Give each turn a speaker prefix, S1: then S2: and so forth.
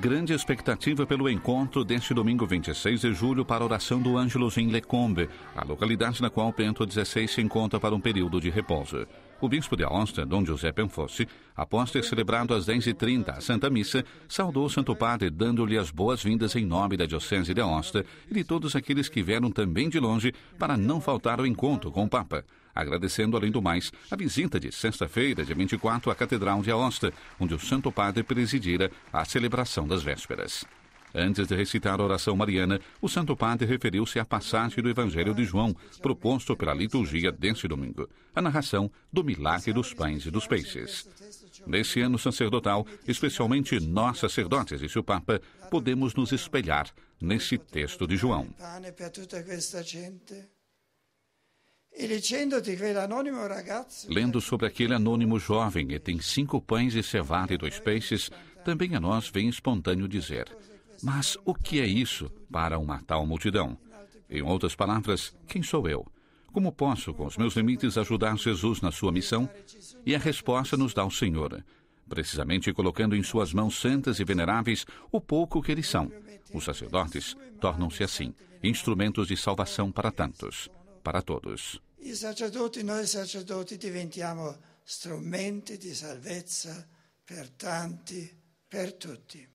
S1: Grande expectativa pelo encontro deste domingo 26 de julho para a oração do Ângelos em Lecombe, a localidade na qual Bento XVI se encontra para um período de repouso. O bispo de Aosta, Dom José Penfosse, após ter é celebrado às 10h30 a Santa Missa, saudou o Santo Padre dando-lhe as boas-vindas em nome da Diocese de Aosta e de todos aqueles que vieram também de longe para não faltar ao encontro com o Papa agradecendo, além do mais, a visita de sexta-feira, dia 24, à Catedral de Aosta, onde o Santo Padre presidira a celebração das vésperas. Antes de recitar a oração mariana, o Santo Padre referiu-se à passagem do Evangelho de João, proposto pela liturgia deste domingo, a narração do milagre dos pães e dos peixes. Nesse ano sacerdotal, especialmente nós sacerdotes, e seu Papa, podemos nos espelhar nesse texto de João. Lendo sobre aquele anônimo jovem e tem cinco pães e cevada e dois peixes, também a nós vem espontâneo dizer: Mas o que é isso para uma tal multidão? Em outras palavras, quem sou eu? Como posso, com os meus limites, ajudar Jesus na sua missão? E a resposta nos dá o Senhor, precisamente colocando em suas mãos santas e veneráveis o pouco que eles são. Os sacerdotes tornam-se assim instrumentos de salvação para tantos, para todos.
S2: I sacerdoti, noi sacerdoti diventiamo strumenti di salvezza per tanti, per tutti.